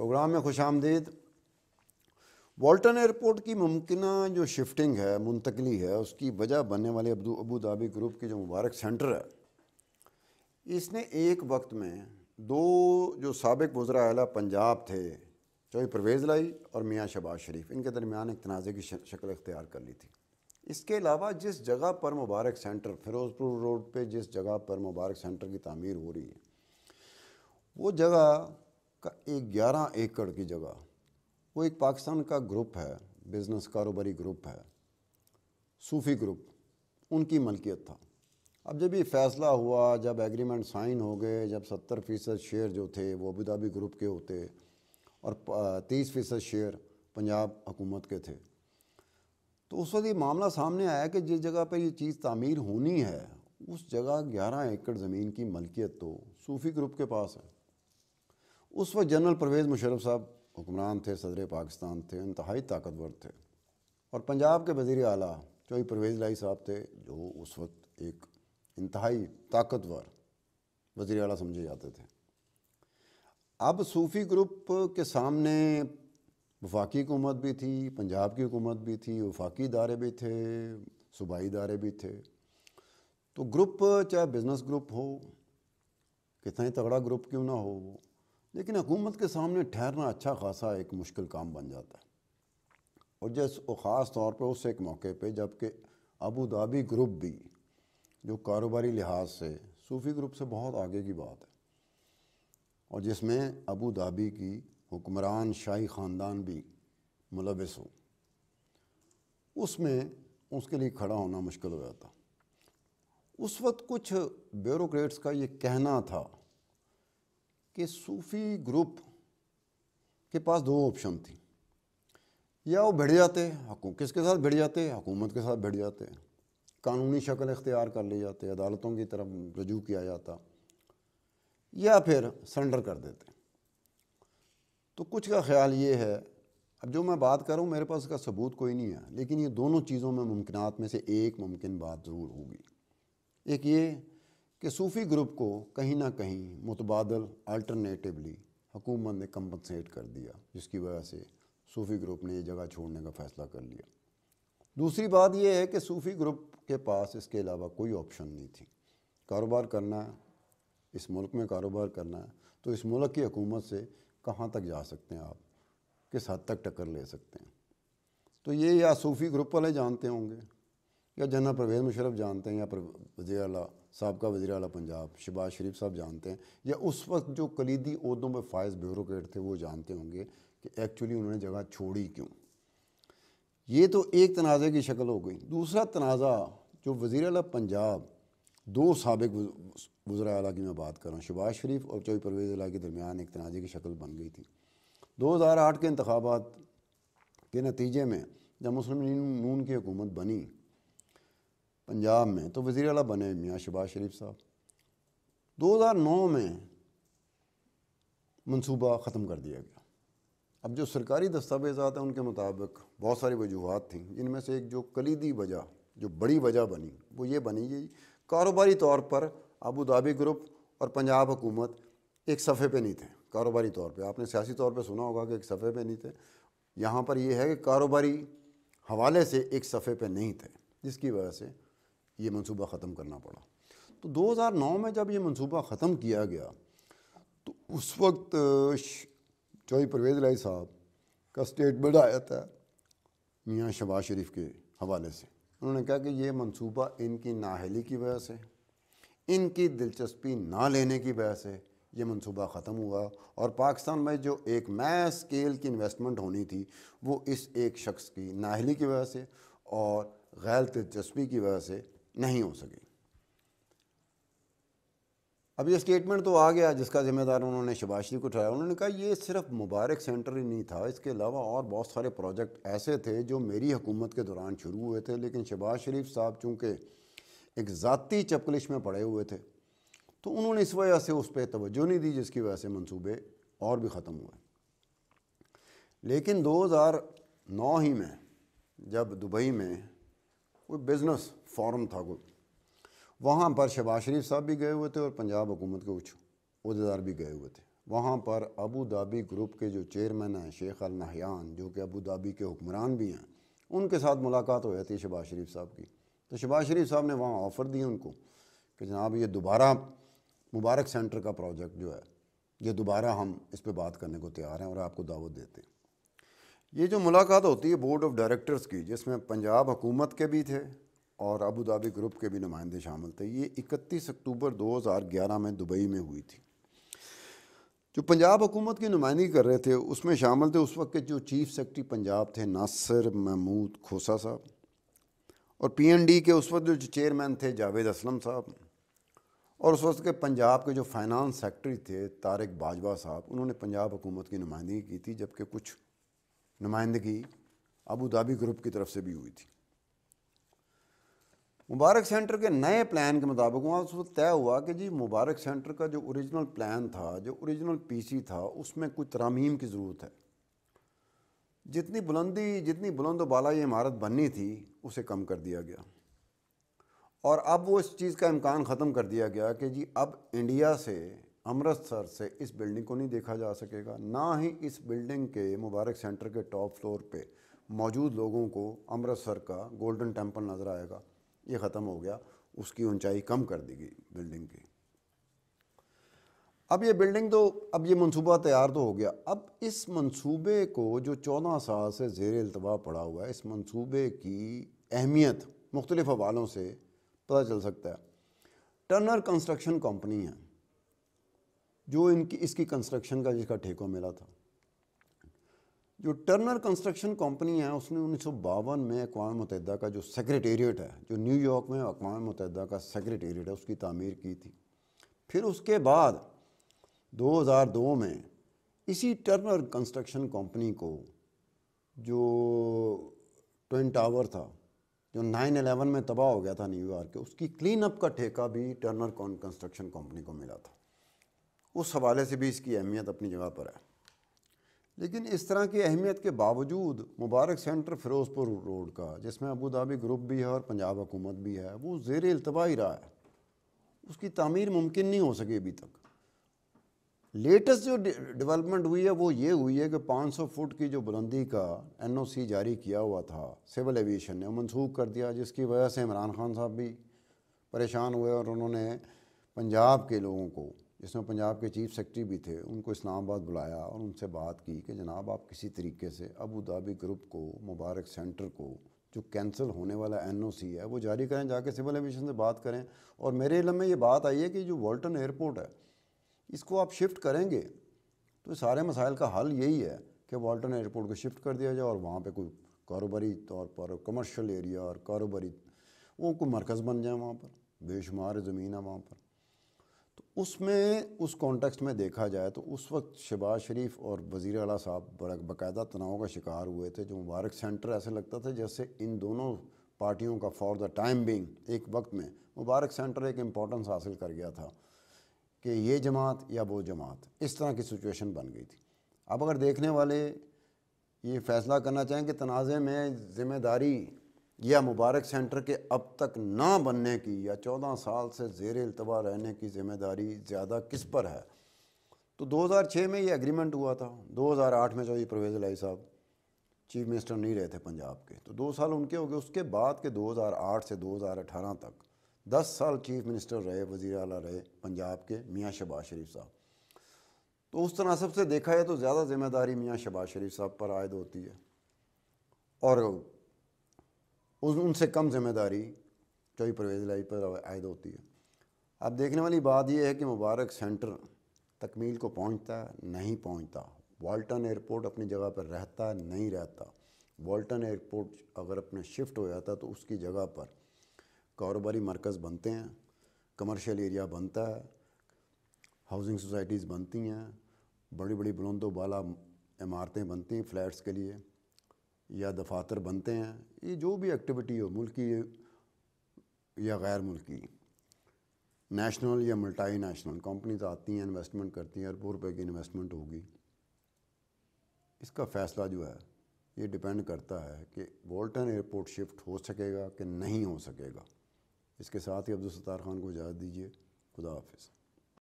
programme में खुश आमदीद वॉल्टन एयरपोर्ट की मुमकिन जो शिफ्टिंग है मुंतकली है उसकी वजह बनने वाले अबू अबू धाबी ग्रुप की जो मुबारक सेंटर है इसने एक वक्त में दो जो सबक वज्रा अला पंजाब थे चौहरी परवेज़ लाई और मियाँ शबाज शरीफ इनके दरमियान एक तनाज़े की शक्ल अख्तियार कर ली थी इसके अलावा जिस जगह पर मुबारक सेंटर फिरोज़पुर रोड पर जिस जगह पर मुबारक सेंटर की तमीर हो रही है वो जगह का एक ग्यारह एकड़ की जगह वो एक पाकिस्तान का ग्रुप है बिजनेस कारोबारी ग्रुप है सूफी ग्रुप उनकी मलकियत था अब जब ये फ़ैसला हुआ जब एग्रीमेंट साइन हो गए जब सत्तर फ़ीसद शेयर जो थे वो अबू धाबी ग्रुप के होते और तीस फ़ीसद शेयर पंजाब हुकूमत के थे तो उस वक्त ये मामला सामने आया कि जिस जगह पर ये चीज़ तामीर होनी है उस जगह ग्यारह एकड़ ज़मीन की मलकियत तो सूफ़ी ग्रुप के पास है उस वक्त जनरल परवेज़ मुशरफ साहब हुक्मरान थे सदर पाकिस्तान थे इंतहाई ताकतवर थे और पंजाब के वजीर अली चौधरी परवेज़ लाई साहब थे जो उस वक्त एक इंतहाई ताकतवर वज़ी अला समझे जाते थे अब सूफ़ी ग्रुप के सामने वफाकी हुकूमत भी थी पंजाब की हुकूमत भी थी वफाकी इदारे भी थे सूबाई इदारे भी थे तो ग्रुप चाहे बिज़नेस ग्रुप हो कितना ही तगड़ा ग्रुप क्यों ना हो वो लेकिन हुकूमत के सामने ठहरना अच्छा खासा एक मुश्किल काम बन जाता है और जैस और ख़ास तौर पर उस एक मौके पर जबकि अबू धाबी ग्रुप भी जो कारोबारी लिहाज से सूफ़ी ग्रुप से बहुत आगे की बात है और जिसमें अबू धाबी की हुक्मरान शाही ख़ानदान भी मुलविस हो उसमें उसके लिए खड़ा होना मुश्किल हो जाता उस वक्त कुछ ब्यूरोक्रेट्स का ये कहना था कि सूफ़ी ग्रुप के पास दो ऑप्शन थी या वो भिड़ जाते किसके साथ भिड़ जाते हुकूमत के साथ भिड़ जाते कानूनी शक्ल इख्तियार कर ले जाते अदालतों की तरफ रजू किया जाता या फिर सरेंडर कर देते तो कुछ का ख्याल ये है अब जो मैं बात कर रहा हूँ मेरे पास इसका सबूत कोई नहीं है लेकिन ये दोनों चीज़ों में मुमकिन में से एक मुमकिन बात ज़रूर होगी एक ये कि सूफ़ी ग्रुप को कहीं ना कहीं मुतबादल अल्टरनेटिवली हुकूमत ने कम्पनसेट कर दिया जिसकी वजह से सूफ़ी ग्रुप ने ये जगह छोड़ने का फ़ैसला कर लिया दूसरी बात यह है कि सूफ़ी ग्रुप के पास इसके अलावा कोई ऑप्शन नहीं थी कारोबार करना है इस मुल्क में कारोबार करना है तो इस मुल्क की हकूमत से कहाँ तक जा सकते हैं आप किस हद तक टक्कर ले सकते हैं तो ये या सूफ़ी ग्रुप वाले जानते होंगे या जना परवेज़ मुशरफ जानते हैं या वजी अला सबका वजी अला पंजाब शबाज शरीफ साहब जानते हैं या उस वक्त जो कलीदी उहदों पर फायज ब्यूरोट थे वो जानते होंगे कि एक्चुअली उन्होंने जगह छोड़ी क्यों ये तो एक तनाज़े की शक्ल हो गई दूसरा तनाज़ा जो वज़ी अला पंजाब दो सबक वजरा अला की मैं बात कर रहा हूँ शबाज शरीफ और चौबी परवेज़ अला के दरमियान एक तनाज़े की शक्ल बन गई थी दो हज़ार आठ के इंतबात के नतीजे में जब मुस्लिम नून की हुकूमत बनी पंजाब में तो वज़ी अला बने मियाँ शबाज शरीफ साहब 2009 में मनसूबा ख़त्म कर दिया गया अब जो सरकारी दस्तावेज़ात हैं उनके मुताबिक बहुत सारी वजूहत थी जिनमें से एक जो कलीदी वजह जो बड़ी वजह बनी वो ये बनी ये कारोबारी तौर पर अबू धाबी ग्रुप और पंजाब हुकूमत एक सफ़े पर नहीं थे कारोबारी तौर पर आपने सियासी तौर पर सुना होगा कि एक सफ़े पर नहीं थे यहाँ पर यह है कि कारोबारी हवाले से एक सफ़े पर नहीं थे जिसकी वजह से ये मनसूबा ख़त्म करना पड़ा तो 2009 में जब ये मनसूबा ख़त्म किया गया तो उस वक्त चौधरी परवेज़ लाई साहब का स्टेटमेंट आया था मियाँ शबाज शरीफ के हवाले से उन्होंने कहा कि ये मनसूबा इनकी नाहली की वजह से इनकी दिलचस्पी ना लेने की वजह से ये मनसूबा ख़त्म हुआ और पाकिस्तान में जो एक मैं स्केल की इन्वेस्टमेंट होनी थी वो इस एक शख्स की नाहली की वजह से और गैर दिलचस्पी की वजह से नहीं हो सकी अब ये स्टेटमेंट तो आ गया जिसका ज़िम्मेदार उन्होंने शबाज़ शरीफ को ठहराया उन्होंने कहा ये सिर्फ मुबारक सेंटर ही नहीं था इसके अलावा और बहुत सारे प्रोजेक्ट ऐसे थे जो मेरी हुकूमत के दौरान शुरू हुए थे लेकिन शबाज शरीफ साहब चूँकि एक ज़ाती चपकलिश में पड़े हुए थे तो उन्होंने इस वजह से उस पर तोज्जो नहीं दी जिसकी वजह से मनसूबे और भी ख़त्म हुए लेकिन नौ ही में जब दुबई में कोई बिज़नेस फॉरम था कोई वहाँ पर शहबाज शरीफ साहब भी गए हुए थे और पंजाब हुकूमत के कुछ अहदेदार भी गए हुए थे वहाँ पर अबू धाबी ग्रुप के जो चेयरमैन हैं शेख अल नहयान जो कि अबू धाबी के हुक्मरान भी हैं उनके साथ मुलाकात हो जाती है शहबाज शरीफ साहब की तो शहबाज शरीफ साहब ने वहाँ ऑफ़र दी उनको कि जनाब ये दोबारा मुबारक सेंटर का प्रोजेक्ट जो है ये दोबारा हम इस पर बात करने को तैयार हैं और आपको दावत देते हैं ये जो मुलाकात होती है बोर्ड ऑफ डायरेक्टर्स की जिसमें पंजाब हुकूमत के भी थे और अबू धाबी ग्रुप के भी नुमाइंदे शामिल थे ये 31 अक्टूबर 2011 में दुबई में हुई थी जो पंजाब हुकूमत की नुमाइंदगी कर रहे थे उसमें शामिल थे उस वक्त के जो चीफ सेक्रेटरी पंजाब थे नासिर महमूद खोसा साहब और पीएनडी के उस वक्त जो चेयरमैन थे जावेद असलम साहब और उस वक्त के पंजाब के जो फाइनेंस सेक्रेटरी थे तारिक बाजवा साहब उन्होंने पंजाब हुकूमत की नुमाइंदगी की थी जबकि कुछ नुमाइंदगी अबू धाबी ग्रुप की तरफ से भी हुई थी मुबारक सेंटर के नए प्लान के मुताबिक वहाँ उस वक्त तय हुआ कि जी मुबारक सेंटर का जो ओरिजिनल प्लान था जो ओरिजिनल पीसी था उसमें कुछ तरामीम की ज़रूरत है जितनी बुलंदी जितनी बुलंद बाला ये इमारत बननी थी उसे कम कर दिया गया और अब वो इस चीज़ का इम्कान ख़त्म कर दिया गया कि जी अब इंडिया से अमृतसर से इस बिल्डिंग को नहीं देखा जा सकेगा ना ही इस बिल्डिंग के मुबारक सेंटर के टॉप फ्लोर पे मौजूद लोगों को अमृतसर का गोल्डन टेम्पल नज़र आएगा ये ख़त्म हो गया उसकी ऊंचाई कम कर दी गई बिल्डिंग की अब ये बिल्डिंग तो अब ये मंसूबा तैयार तो हो गया अब इस मंसूबे को जो चौदह साल से जेर अल्तवा पड़ा हुआ है इस मंसूबे की अहमियत मुख्तलिफ़ हवालों से पता चल सकता है टर्नर कंस्ट्रक्शन कंपनी है जो इनकी इसकी कंस्ट्रक्शन का जिसका ठेका मिला था जो टर्नर कंस्ट्रक्शन कंपनी है उसने उन्नीस में अकवा मतदा का जो सेक्रेटेरिएट है जो न्यूयॉर्क में अकवा मतदा का सेक्रेटेरिएट है उसकी तमीर की थी फिर उसके बाद 2002 में इसी टर्नर कंस्ट्रक्शन कंपनी को जो ट्विन टावर था जो 9/11 में तबाह हो गया था न्यूयॉर्क के उसकी क्लीन अप का ठेका भी टर्नर कंस्ट्रक्शन कंपनी को मिला था उस हवाले से भी इसकी अहमियत अपनी जगह पर है लेकिन इस तरह की अहमियत के बावजूद मुबारक सेंटर फ़िरोज़पुर रोड का जिसमें अबू धाबी ग्रुप भी है और पंजाब हुकूमत भी है वो ज़ेर अल्तवा ही रहा है उसकी तमीर मुमकिन नहीं हो सकी अभी तक लेटेस्ट जो डेवलपमेंट हुई है वो ये हुई है कि 500 फुट की जो बुलंदी का एनओसी जारी किया हुआ था सिविल एविएशन ने मनसूख कर दिया जिसकी वजह से इमरान खान साहब भी परेशान हुए और उन्होंने पंजाब के लोगों को जिसमें पंजाब के चीफ सेक्रेटरी भी थे उनको इस्लामाबाद बुलाया और उनसे बात की कि जनाब आप किसी तरीके से अबू धाबी ग्रुप को मुबारक सेंटर को जो कैंसिल होने वाला एनओसी है वो जारी करें जाके सिविल एविएशन से बात करें और मेरे इलम में ये बात आई है कि जो वॉल्टन एयरपोर्ट है इसको आप शिफ्ट करेंगे तो सारे मसाइल का हल यही है कि वाल्टन एयरपोर्ट को शिफ्ट कर दिया जाए और वहाँ पर कोई कारोबारी तौर पर कमर्शल एरिया और कारोबारी वो कोई मरकज़ बन जाए वहाँ पर बेशुमार ज़मीन है वहाँ पर उसमें उस कॉन्टेक्स्ट में देखा जाए तो उस वक्त शहबाज शरीफ और वज़ी अला साहब बड़ा बाकायदा तनाव का शिकार हुए थे जो मुबारक सेंटर ऐसे लगता था जैसे इन दोनों पार्टियों का फॉर द टाइम बिंग एक वक्त में मुबारक सेंटर एक इम्पोर्टेंस हासिल कर गया था कि ये जमात या वो जमात इस तरह की सिचुएशन बन गई थी अब अगर देखने वाले ये फैसला करना चाहें कि तनाज़े में ज़िम्मेदारी यह मुबारक सेंटर के अब तक ना बनने की या चौदह साल से जेर अल्तवा रहने की जिम्मेदारी ज़्यादा किस पर है तो 2006 में ये एग्रीमेंट हुआ था 2008 में चौधरी परवेज़ लाई साहब चीफ मिनिस्टर नहीं रहे थे पंजाब के तो दो साल उनके हो गए उसके बाद के 2008 से 2018 तक 10 साल चीफ मिनिस्टर रहे वजी अला रहे पंजाब के मियाँ शबाज शरीफ साहब तो उस तनासब से देखा जाए तो ज़्यादा जिम्मेदारी मियाँ शबाज शरीफ साहब पर आयद होती है और उस उनसे कम जिम्मेदारी चौबीस परवेज लाई पर आयद होती है अब देखने वाली बात यह है कि मुबारक सेंटर तकमील को पहुँचता नहीं पहुँचता वाल्टन एयरपोर्ट अपनी जगह पर रहता नहीं रहता वाल्टन एयरपोर्ट अगर अपना शिफ्ट हो जाता तो उसकी जगह पर कारोबारी मरकज़ बनते हैं कमर्शियल एरिया बनता है हाउसिंग सोसाइटीज़ बनती हैं बड़ी बड़ी बुलंदो बाला इमारतें बनती हैं फ्लैट्स के लिए या दफातर बनते हैं ये जो भी एक्टिविटी हो मुल्की या गैर मुल्की नेशनल या मल्टाई नेशनल कंपनीज आती हैं इन्वेस्टमेंट करती हैं अरबों रुपये की इन्वेस्टमेंट होगी इसका फ़ैसला जो है ये डिपेंड करता है कि बोल्टन एयरपोर्ट शिफ्ट हो सकेगा कि नहीं हो सकेगा इसके साथ ही अब्दुल सत्तार खान को इजाज़त दीजिए खुदा हाफिज़